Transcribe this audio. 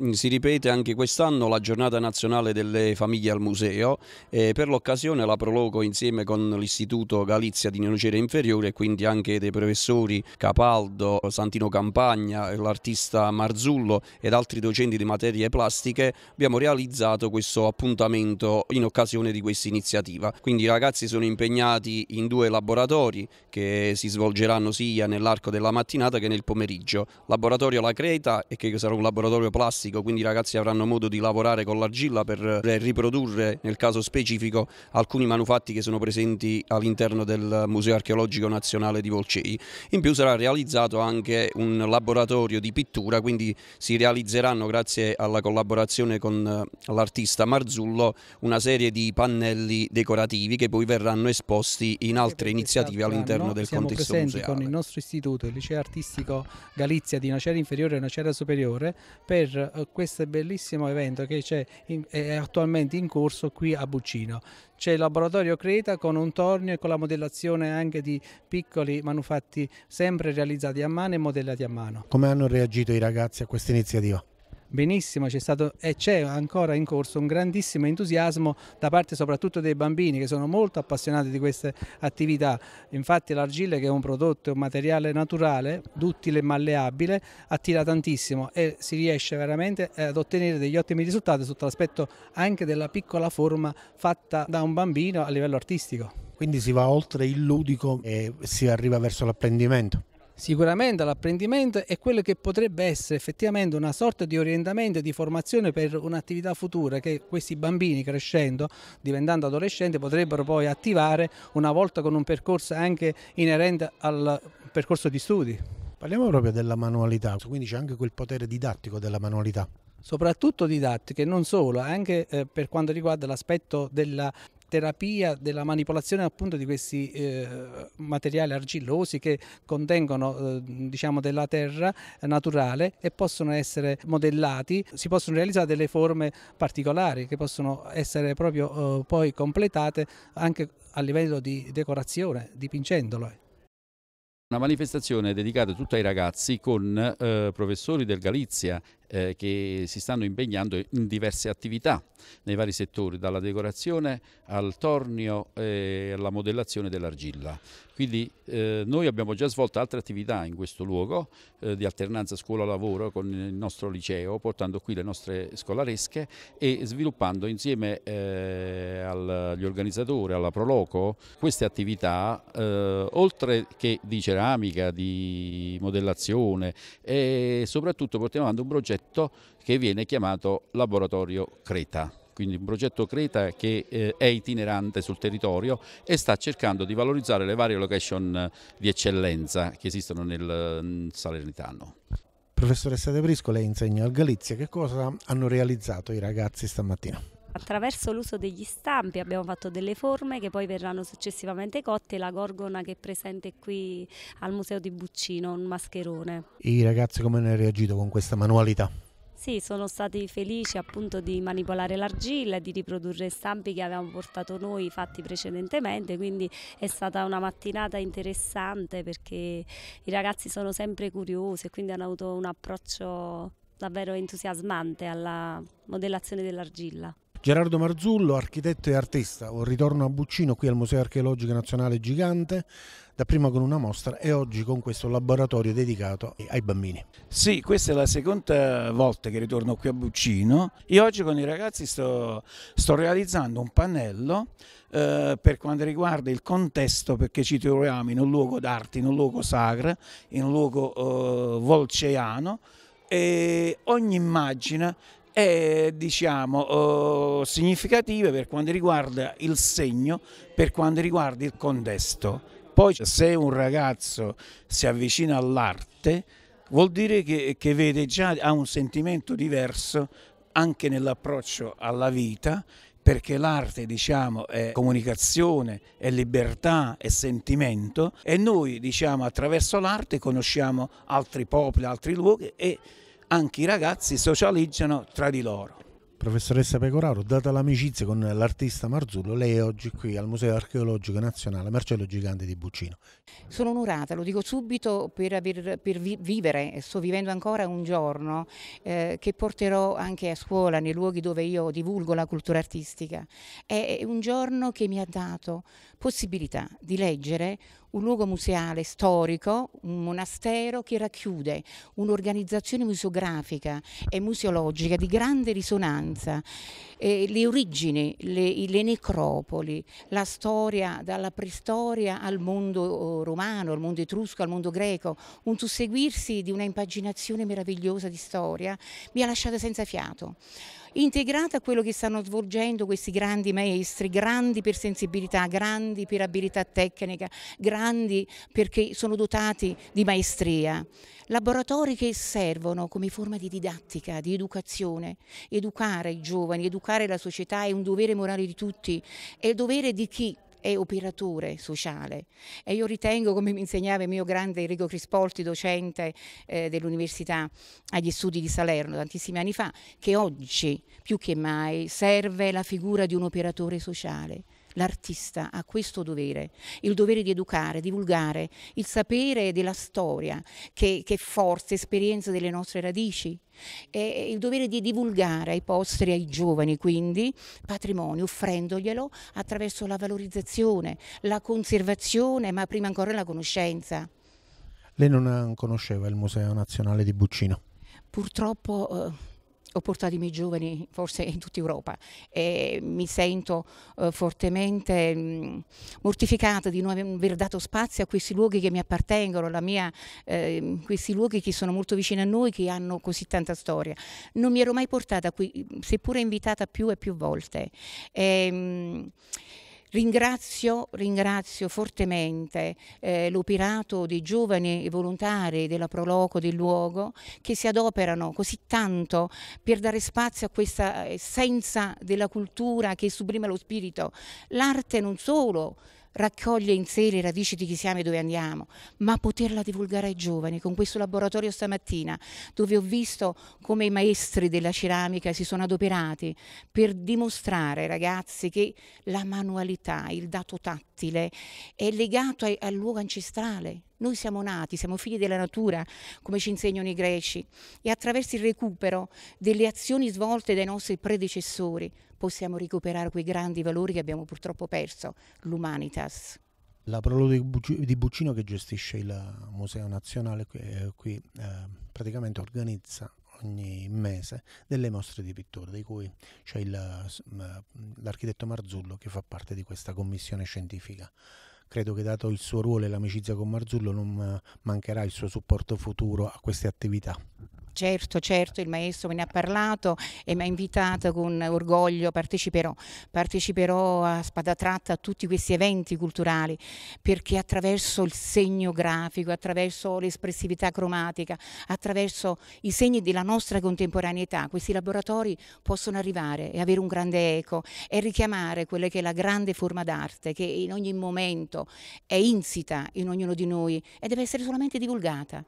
Mm, si ripete anche quest'anno la giornata nazionale delle famiglie al museo e per l'occasione la prologo insieme con l'Istituto Galizia di Nocera Inferiore e quindi anche dei professori Capaldo, Santino Campagna, l'artista Marzullo ed altri docenti di materie plastiche abbiamo realizzato questo appuntamento in occasione di questa iniziativa. Quindi i ragazzi sono impegnati in due laboratori che si svolgeranno sia nell'arco della mattinata che nel pomeriggio. Laboratorio La Creta che sarà un laboratorio plastico plastico, quindi i ragazzi avranno modo di lavorare con l'argilla per eh, riprodurre nel caso specifico alcuni manufatti che sono presenti all'interno del Museo Archeologico Nazionale di Volcei. In più sarà realizzato anche un laboratorio di pittura, quindi si realizzeranno grazie alla collaborazione con eh, l'artista Marzullo una serie di pannelli decorativi che poi verranno esposti in altre esatto, iniziative all'interno del contesto Siamo contesto presenti con il nostro istituto, il liceo artistico Galizia di una Nacera inferiore e una Nacera superiore per eh, questo bellissimo evento che in, è attualmente in corso qui a Buccino. C'è il laboratorio Creta con un tornio e con la modellazione anche di piccoli manufatti sempre realizzati a mano e modellati a mano. Come hanno reagito i ragazzi a questa iniziativa? benissimo, c'è stato e c'è ancora in corso un grandissimo entusiasmo da parte soprattutto dei bambini che sono molto appassionati di queste attività. Infatti l'argilla che è un prodotto, è un materiale naturale, duttile e malleabile, attira tantissimo e si riesce veramente ad ottenere degli ottimi risultati sotto l'aspetto anche della piccola forma fatta da un bambino a livello artistico. Quindi si va oltre il ludico e si arriva verso l'apprendimento. Sicuramente l'apprendimento è quello che potrebbe essere effettivamente una sorta di orientamento e di formazione per un'attività futura che questi bambini crescendo, diventando adolescenti, potrebbero poi attivare una volta con un percorso anche inerente al percorso di studi. Parliamo proprio della manualità, quindi c'è anche quel potere didattico della manualità soprattutto didattiche, non solo, anche eh, per quanto riguarda l'aspetto della terapia della manipolazione appunto di questi eh, materiali argillosi che contengono eh, diciamo della terra naturale e possono essere modellati, si possono realizzare delle forme particolari che possono essere proprio eh, poi completate anche a livello di decorazione, dipingendolo. Una manifestazione dedicata tutta ai ragazzi con eh, professori del Galizia eh, che si stanno impegnando in diverse attività nei vari settori, dalla decorazione al tornio e alla modellazione dell'argilla. Quindi eh, noi abbiamo già svolto altre attività in questo luogo eh, di alternanza scuola-lavoro con il nostro liceo, portando qui le nostre scolaresche e sviluppando insieme eh, agli organizzatori, alla Proloco, queste attività, eh, oltre che di ceramica, di modellazione e soprattutto portiamo avanti un progetto progetto che viene chiamato Laboratorio Creta quindi un progetto Creta che eh, è itinerante sul territorio e sta cercando di valorizzare le varie location eh, di eccellenza che esistono nel, nel mm, Salernitano. Professoressa De Brisco, lei insegna al Galizia, che cosa hanno realizzato i ragazzi stamattina? Attraverso l'uso degli stampi abbiamo fatto delle forme che poi verranno successivamente cotte, la gorgona che è presente qui al Museo di Buccino, un mascherone. I ragazzi come hanno reagito con questa manualità? Sì, sono stati felici appunto di manipolare l'argilla, e di riprodurre stampi che avevamo portato noi fatti precedentemente, quindi è stata una mattinata interessante perché i ragazzi sono sempre curiosi e quindi hanno avuto un approccio davvero entusiasmante alla modellazione dell'argilla. Gerardo Marzullo, architetto e artista, un ritorno a Buccino qui al Museo Archeologico Nazionale Gigante, dapprima con una mostra e oggi con questo laboratorio dedicato ai bambini. Sì, questa è la seconda volta che ritorno qui a Buccino e oggi con i ragazzi sto, sto realizzando un pannello eh, per quanto riguarda il contesto perché ci troviamo in un luogo d'arte, in un luogo sacro, in un luogo eh, volceano e ogni immagine e diciamo eh, significative per quanto riguarda il segno, per quanto riguarda il contesto. Poi se un ragazzo si avvicina all'arte vuol dire che, che vede già, ha un sentimento diverso anche nell'approccio alla vita perché l'arte diciamo, è comunicazione, è libertà, è sentimento e noi diciamo, attraverso l'arte conosciamo altri popoli, altri luoghi e anche i ragazzi socializzano tra di loro. Professoressa Pecoraro, data l'amicizia con l'artista Marzullo, lei è oggi qui al Museo Archeologico Nazionale Marcello Gigante di Buccino. Sono onorata, lo dico subito per, aver, per vivere, sto vivendo ancora un giorno eh, che porterò anche a scuola, nei luoghi dove io divulgo la cultura artistica. È un giorno che mi ha dato possibilità di leggere un luogo museale storico, un monastero che racchiude un'organizzazione museografica e museologica di grande risonanza, eh, le origini, le, le, necropoli, la storia dalla preistoria al mondo oh, romano, al mondo etrusco, al mondo greco, un susseguirsi di una impaginazione meravigliosa di storia mi ha lasciato senza fiato integrata a quello che stanno svolgendo questi grandi maestri, grandi per sensibilità, grandi per abilità tecnica, grandi perché sono dotati di maestria. Laboratori che servono come forma di didattica, di educazione. Educare i giovani, educare la società è un dovere morale di tutti, è il dovere di chi è operatore sociale e io ritengo, come mi insegnava il mio grande Enrico Crispolti, docente eh, dell'Università agli Studi di Salerno tantissimi anni fa, che oggi più che mai serve la figura di un operatore sociale L'artista ha questo dovere, il dovere di educare, divulgare, il sapere della storia, che, che forza, esperienza delle nostre radici, e il dovere di divulgare ai posteri, ai giovani quindi, patrimonio, offrendoglielo attraverso la valorizzazione, la conservazione, ma prima ancora la conoscenza. Lei non eh, conosceva il Museo Nazionale di Buccino? Purtroppo... Eh, ho portato i miei giovani forse in tutta Europa e mi sento eh, fortemente mh, mm, mortificata di non aver dato spazio a questi luoghi che mi appartengono, mia, eh, questi luoghi che sono molto vicini a noi, che hanno così tanta storia. Non mi ero mai portata qui, seppure invitata più e più volte. E, ehm, mh, Ringrazio, ringrazio fortemente eh, l'operato dei giovani volontari della Proloco del luogo che si adoperano così tanto per dare spazio a questa essenza della cultura che sublima lo spirito. L'arte non solo raccoglie in sé le radici di chi siamo e dove andiamo, ma poterla divulgare ai giovani con questo laboratorio stamattina dove ho visto come i maestri della ceramica si sono adoperati per dimostrare ai ragazzi che la manualità, il dato tattile è legato ai, al luogo ancestrale, noi siamo nati, siamo figli della natura, come ci insegnano i greci, e attraverso il recupero delle azioni svolte dai nostri predecessori possiamo recuperare quei grandi valori che abbiamo purtroppo perso, l'humanitas. La Prolo di Buccino che gestisce il Museo Nazionale eh, qui eh, praticamente organizza ogni mese delle mostre di pittura, di cui c'è l'architetto Marzullo che fa parte di questa commissione scientifica. Credo che dato il suo ruolo e l'amicizia con Marzullo non eh, mancherà il suo supporto futuro a queste attività. Certo, certo, il maestro me ne ha parlato e mi ha invitato con orgoglio, parteciperò, parteciperò a spada tratta a tutti questi eventi culturali perché attraverso il segno grafico, attraverso l'espressività cromatica, attraverso i segni della nostra contemporaneità, questi laboratori possono arrivare e avere un grande eco e richiamare quella che è la grande forma d'arte che in ogni momento è insita in ognuno di noi e deve essere solamente divulgata.